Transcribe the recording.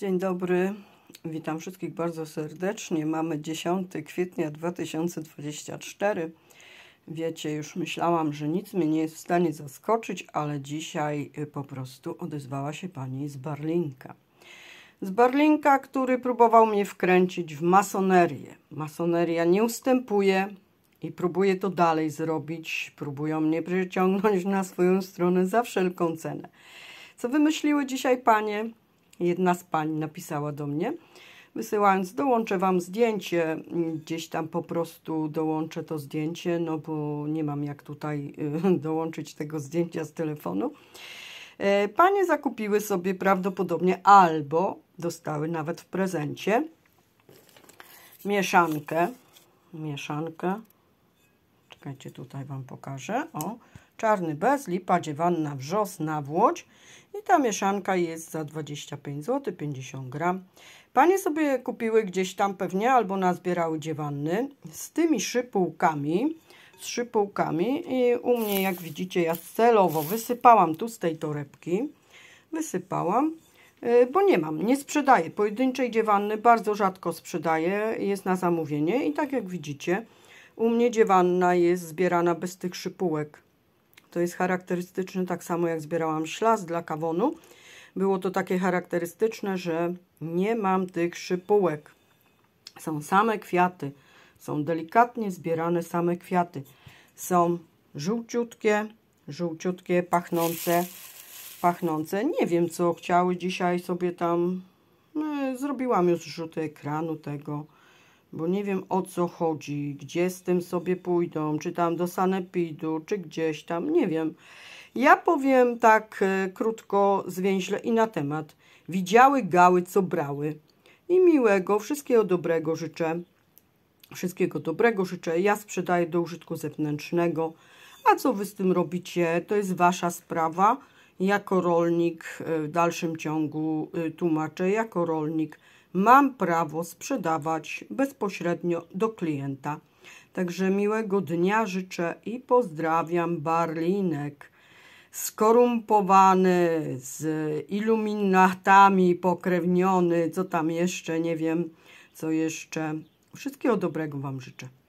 Dzień dobry, witam wszystkich bardzo serdecznie. Mamy 10 kwietnia 2024. Wiecie, już myślałam, że nic mnie nie jest w stanie zaskoczyć, ale dzisiaj y, po prostu odezwała się pani z Barlinka. Z Barlinka, który próbował mnie wkręcić w masonerię. Masoneria nie ustępuje i próbuje to dalej zrobić. Próbują mnie przyciągnąć na swoją stronę za wszelką cenę. Co wymyśliły dzisiaj panie? jedna z pań napisała do mnie, wysyłając, dołączę Wam zdjęcie, mm, gdzieś tam po prostu dołączę to zdjęcie, no bo nie mam jak tutaj y, dołączyć tego zdjęcia z telefonu. E, panie zakupiły sobie prawdopodobnie albo dostały nawet w prezencie mieszankę, mieszankę Czekajcie, tutaj Wam pokażę. O, czarny bez, lipa, dziewanna, wrzosna, włódź. I ta mieszanka jest za 25 zł, 50 gram. Panie sobie kupiły gdzieś tam pewnie, albo nazbierały dziewanny z tymi szypułkami, z szypułkami i u mnie, jak widzicie, ja celowo wysypałam tu z tej torebki, wysypałam, y, bo nie mam, nie sprzedaję. Pojedynczej dziewanny bardzo rzadko sprzedaję, jest na zamówienie i tak jak widzicie, u mnie dziewanna jest zbierana bez tych szypułek. To jest charakterystyczne, tak samo jak zbierałam szlas dla kawonu. Było to takie charakterystyczne, że nie mam tych szypułek. Są same kwiaty. Są delikatnie zbierane same kwiaty. Są żółciutkie, żółciutkie, pachnące, pachnące. Nie wiem, co chciały dzisiaj sobie tam. E, zrobiłam już rzuty ekranu tego bo nie wiem o co chodzi, gdzie z tym sobie pójdą, czy tam do sanepidu, czy gdzieś tam, nie wiem. Ja powiem tak e, krótko, zwięźle i na temat. Widziały gały, co brały. I miłego, wszystkiego dobrego życzę. Wszystkiego dobrego życzę. Ja sprzedaję do użytku zewnętrznego. A co Wy z tym robicie, to jest Wasza sprawa. Jako rolnik e, w dalszym ciągu e, tłumaczę, jako rolnik mam prawo sprzedawać bezpośrednio do klienta. Także miłego dnia życzę i pozdrawiam Barlinek. Skorumpowany, z iluminatami pokrewniony, co tam jeszcze, nie wiem, co jeszcze. Wszystkiego dobrego Wam życzę.